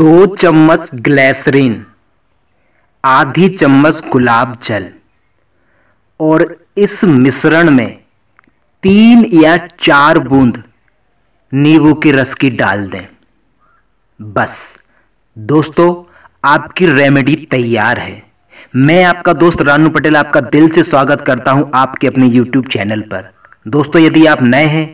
दो चम्मच ग्लैसरीन आधी चम्मच गुलाब जल और इस मिश्रण में तीन या चार बूंद नींबू के रस की डाल दें बस दोस्तों आपकी रेमेडी तैयार है मैं आपका दोस्त रानू पटेल आपका दिल से स्वागत करता हूं आपके अपने YouTube चैनल पर दोस्तों यदि आप नए हैं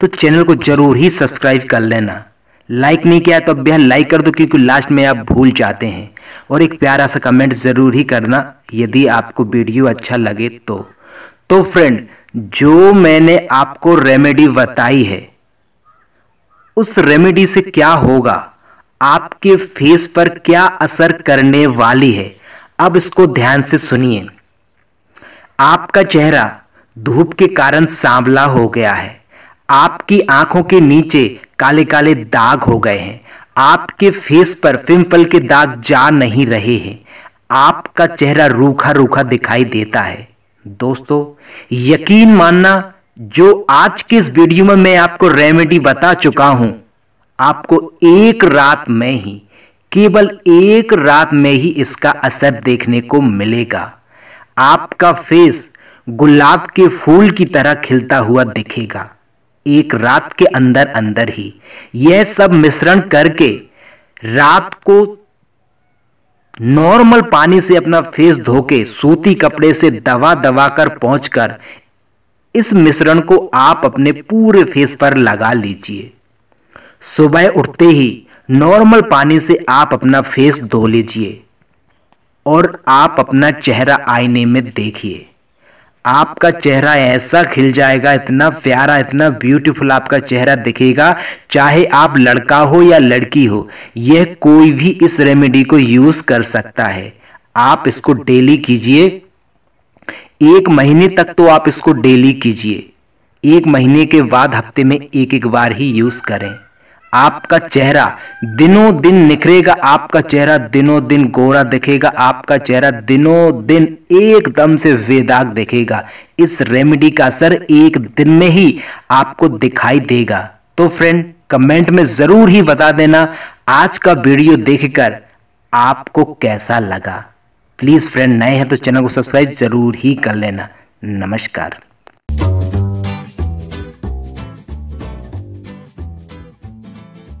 तो चैनल को जरूर ही सब्सक्राइब कर लेना लाइक नहीं किया तो अब बेहद लाइक कर दो क्योंकि लास्ट में आप भूल जाते हैं और एक प्यारा सा कमेंट ज़रूर ही करना यदि आपको वीडियो अच्छा लगे तो तो फ्रेंड जो मैंने आपको रेमेडी बताई है उस रेमेडी से क्या होगा आपके फेस पर क्या असर करने वाली है अब इसको ध्यान से सुनिए आपका चेहरा धूप के कारण सांवला हो गया है आपकी आंखों के नीचे काले काले दाग हो गए हैं आपके फेस पर पिंपल के दाग जा नहीं रहे हैं आपका चेहरा रूखा रूखा दिखाई देता है दोस्तों यकीन मानना जो आज के इस वीडियो में मैं आपको रेमेडी बता चुका हूं आपको एक रात में ही केवल एक रात में ही इसका असर देखने को मिलेगा आपका फेस गुलाब के फूल की तरह खिलता हुआ दिखेगा एक रात के अंदर अंदर ही यह सब मिश्रण करके रात को नॉर्मल पानी से अपना फेस धो के सूती कपड़े से दवा दवा कर पहुंचकर कर इस मिश्रण को आप अपने पूरे फेस पर लगा लीजिए सुबह उठते ही नॉर्मल पानी से आप अपना फेस धो लीजिए और आप अपना चेहरा आईने में देखिए आपका चेहरा ऐसा खिल जाएगा इतना प्यारा इतना ब्यूटीफुल आपका चेहरा दिखेगा चाहे आप लड़का हो या लड़की हो यह कोई भी इस रेमेडी को यूज़ कर सकता है आप इसको डेली कीजिए एक महीने तक तो आप इसको डेली कीजिए एक महीने के बाद हफ्ते में एक एक बार ही यूज़ करें आपका चेहरा दिनों दिन निखरेगा आपका चेहरा दिनों दिन गोरा दिखेगा आपका चेहरा दिनों दिन एकदम से वेदाग दिखेगा इस रेमेडी का असर एक दिन में ही आपको दिखाई देगा तो फ्रेंड कमेंट में जरूर ही बता देना आज का वीडियो देखकर आपको कैसा लगा प्लीज फ्रेंड नए हैं तो चैनल को सब्सक्राइब जरूर ही कर लेना नमस्कार